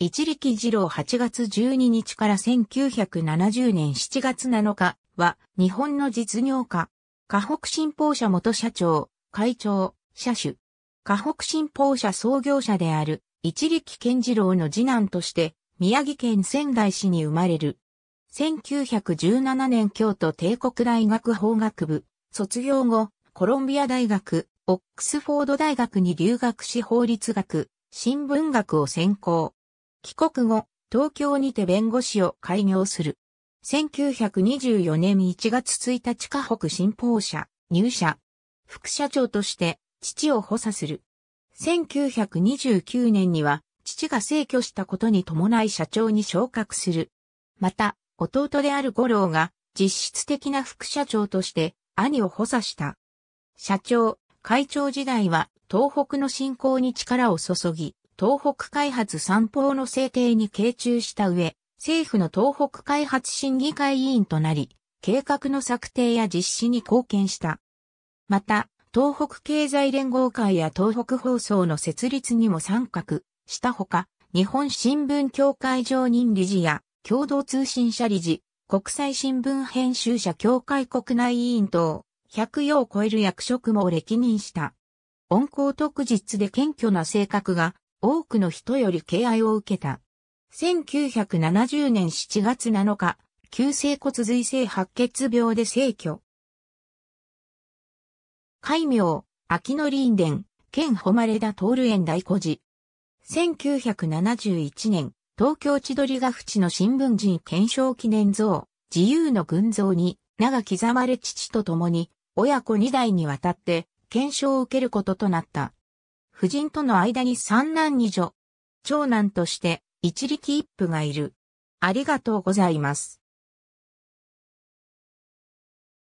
一力二郎8月12日から1970年7月7日は、日本の実業家、河北新報社元社長、会長、社主。河北新報社創業者である、一力健二郎の次男として、宮城県仙台市に生まれる。1917年京都帝国大学法学部、卒業後、コロンビア大学、オックスフォード大学に留学し法律学、新聞学を専攻。帰国後、東京にて弁護士を開業する。1924年1月1日河北新報社、入社。副社長として、父を補佐する。1929年には、父が逝去したことに伴い社長に昇格する。また、弟である五郎が、実質的な副社長として、兄を補佐した。社長、会長時代は、東北の振興に力を注ぎ、東北開発三方の制定に傾注した上、政府の東北開発審議会委員となり、計画の策定や実施に貢献した。また、東北経済連合会や東北放送の設立にも参画したほか、日本新聞協会常任理事や共同通信社理事、国際新聞編集者協会国内委員等、100を超える役職も歴任した。温厚特実で謙虚な性格が多くの人より敬愛を受けた。1970年7月7日、急性骨髄性白血病で逝去。戒名、秋の林殿、県誉田通園大孤児。1971年、東京千鳥ヶ淵の新聞人検証記念像、自由の群像に、名が刻まれ父と共に、親子二代にわたって、検証を受けることとなった。夫人との間に三男二女、長男として一力一夫がいる。ありがとうございます。